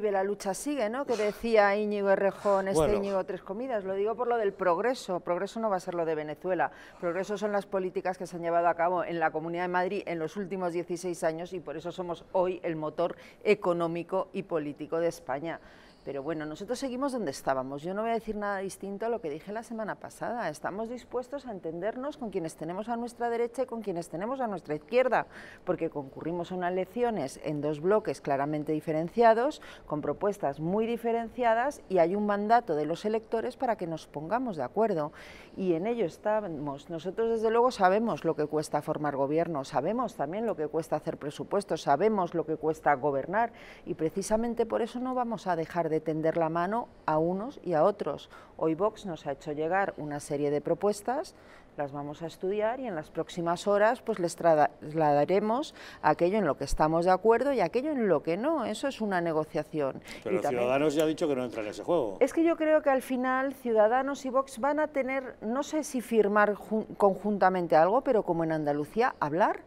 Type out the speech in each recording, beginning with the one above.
La lucha sigue, ¿no? Que decía Íñigo Errejón, este Íñigo Tres Comidas. Lo digo por lo del progreso. Progreso no va a ser lo de Venezuela. Progreso son las políticas que se han llevado a cabo en la Comunidad de Madrid en los últimos 16 años y por eso somos hoy el motor económico y político de España. Pero bueno, nosotros seguimos donde estábamos. Yo no voy a decir nada distinto a lo que dije la semana pasada. Estamos dispuestos a entendernos con quienes tenemos a nuestra derecha y con quienes tenemos a nuestra izquierda, porque concurrimos a unas elecciones en dos bloques claramente diferenciados, con propuestas muy diferenciadas y hay un mandato de los electores para que nos pongamos de acuerdo. Y en ello estamos. Nosotros desde luego sabemos lo que cuesta formar gobierno, sabemos también lo que cuesta hacer presupuestos, sabemos lo que cuesta gobernar y precisamente por eso no vamos a dejar de de tender la mano a unos y a otros. Hoy Vox nos ha hecho llegar una serie de propuestas, las vamos a estudiar y en las próximas horas pues les trasladaremos aquello en lo que estamos de acuerdo y aquello en lo que no. Eso es una negociación. Pero Ciudadanos ya ha dicho que no entra en ese juego. Es que yo creo que al final Ciudadanos y Vox van a tener, no sé si firmar conjuntamente algo, pero como en Andalucía, hablar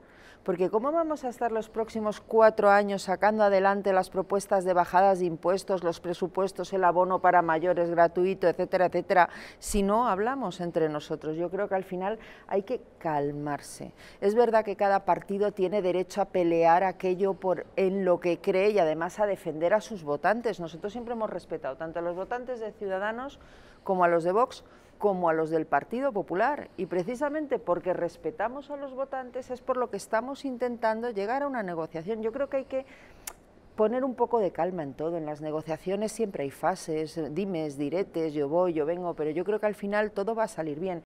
porque ¿cómo vamos a estar los próximos cuatro años sacando adelante las propuestas de bajadas de impuestos, los presupuestos, el abono para mayores gratuito, etcétera, etcétera, si no hablamos entre nosotros? Yo creo que al final hay que calmarse. Es verdad que cada partido tiene derecho a pelear aquello por, en lo que cree y además a defender a sus votantes. Nosotros siempre hemos respetado tanto a los votantes de Ciudadanos como a los de Vox como a los del Partido Popular. Y precisamente porque respetamos a los votantes es por lo que estamos intentando llegar a una negociación. Yo creo que hay que poner un poco de calma en todo. En las negociaciones siempre hay fases, dimes, diretes, yo voy, yo vengo, pero yo creo que al final todo va a salir bien.